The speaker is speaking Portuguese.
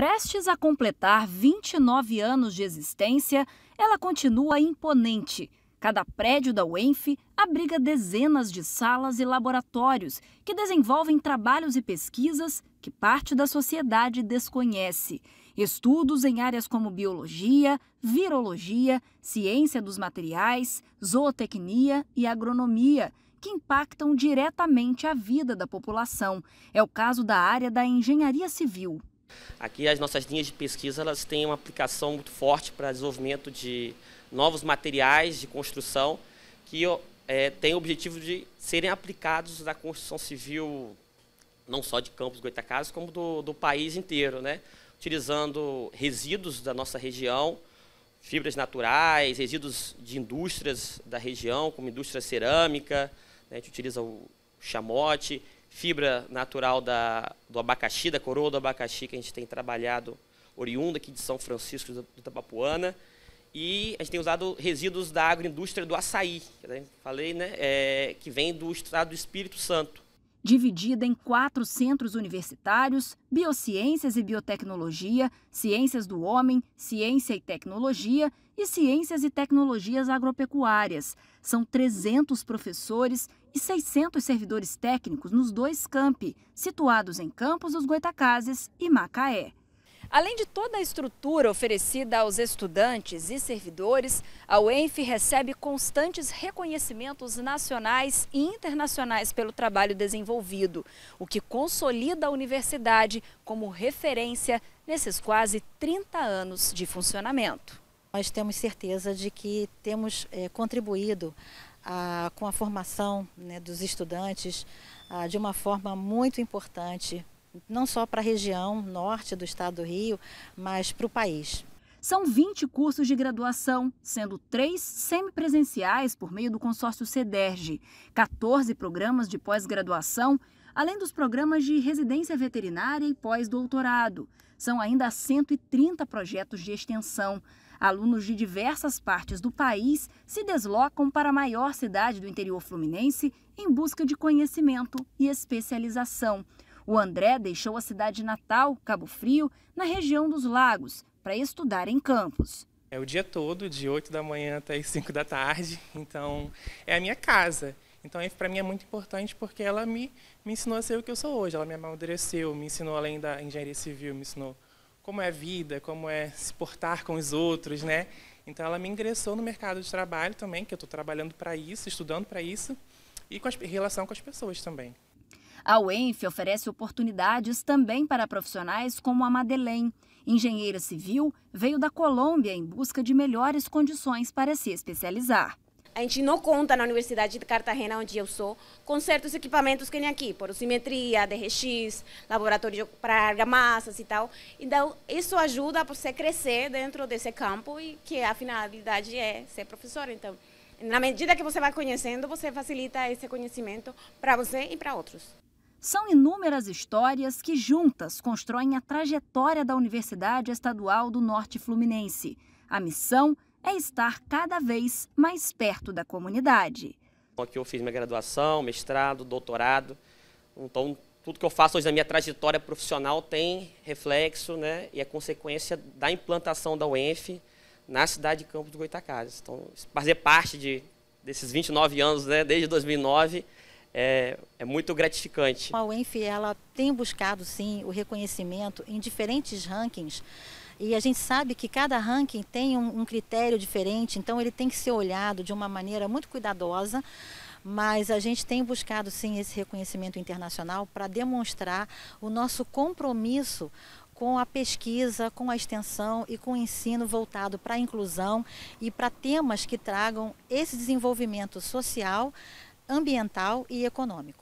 Prestes a completar 29 anos de existência, ela continua imponente. Cada prédio da UENF abriga dezenas de salas e laboratórios que desenvolvem trabalhos e pesquisas que parte da sociedade desconhece. Estudos em áreas como biologia, virologia, ciência dos materiais, zootecnia e agronomia, que impactam diretamente a vida da população. É o caso da área da engenharia civil. Aqui as nossas linhas de pesquisa elas têm uma aplicação muito forte para desenvolvimento de novos materiais de construção que é, têm o objetivo de serem aplicados na construção civil, não só de Campos Goitacazes, como do, do país inteiro, né? utilizando resíduos da nossa região, fibras naturais, resíduos de indústrias da região, como indústria cerâmica, né? a gente utiliza o chamote, fibra natural da, do abacaxi, da coroa do abacaxi que a gente tem trabalhado, oriunda aqui de São Francisco do, do Tabapuana. E a gente tem usado resíduos da agroindústria do açaí, que falei, né, é, que vem do estado do Espírito Santo dividida em quatro centros universitários, Biociências e Biotecnologia, Ciências do Homem, Ciência e Tecnologia e Ciências e Tecnologias Agropecuárias. São 300 professores e 600 servidores técnicos nos dois campi, situados em Campos dos Goitacazes e Macaé. Além de toda a estrutura oferecida aos estudantes e servidores, a UENF recebe constantes reconhecimentos nacionais e internacionais pelo trabalho desenvolvido, o que consolida a universidade como referência nesses quase 30 anos de funcionamento. Nós temos certeza de que temos é, contribuído a, ah, com a formação né, dos estudantes a, ah, de uma forma muito importante não só para a região norte do estado do Rio, mas para o país. São 20 cursos de graduação, sendo três semipresenciais por meio do consórcio Cederge, 14 programas de pós-graduação, além dos programas de residência veterinária e pós-doutorado. São ainda 130 projetos de extensão. Alunos de diversas partes do país se deslocam para a maior cidade do interior fluminense em busca de conhecimento e especialização. O André deixou a cidade natal, Cabo Frio, na região dos Lagos, para estudar em Campos. É o dia todo, de 8 da manhã até 5 da tarde, então é a minha casa. Então, para mim é muito importante porque ela me, me ensinou a ser o que eu sou hoje, ela me amadureceu, me ensinou além da engenharia civil, me ensinou como é a vida, como é se portar com os outros, né? Então, ela me ingressou no mercado de trabalho também, que eu estou trabalhando para isso, estudando para isso, e com em relação com as pessoas também. A UENF oferece oportunidades também para profissionais como a Madeleine, engenheira civil, veio da Colômbia em busca de melhores condições para se especializar. A gente não conta na Universidade de Cartagena, onde eu sou, com certos equipamentos que tem aqui, porosimetria, DRX, laboratório para argamassas e tal. Então, isso ajuda você crescer dentro desse campo e que a finalidade é ser professor. Então, na medida que você vai conhecendo, você facilita esse conhecimento para você e para outros. São inúmeras histórias que juntas constroem a trajetória da Universidade Estadual do Norte Fluminense. A missão é estar cada vez mais perto da comunidade. Aqui eu fiz minha graduação, mestrado, doutorado. Então, tudo que eu faço hoje na minha trajetória profissional tem reflexo né, e é consequência da implantação da UENF na cidade de Campos do Goitacazes. Então, fazer parte de, desses 29 anos, né, desde 2009, é, é, muito gratificante. A UENF ela tem buscado sim o reconhecimento em diferentes rankings e a gente sabe que cada ranking tem um, um critério diferente, então ele tem que ser olhado de uma maneira muito cuidadosa mas a gente tem buscado sim esse reconhecimento internacional para demonstrar o nosso compromisso com a pesquisa, com a extensão e com o ensino voltado para a inclusão e para temas que tragam esse desenvolvimento social ambiental e econômico.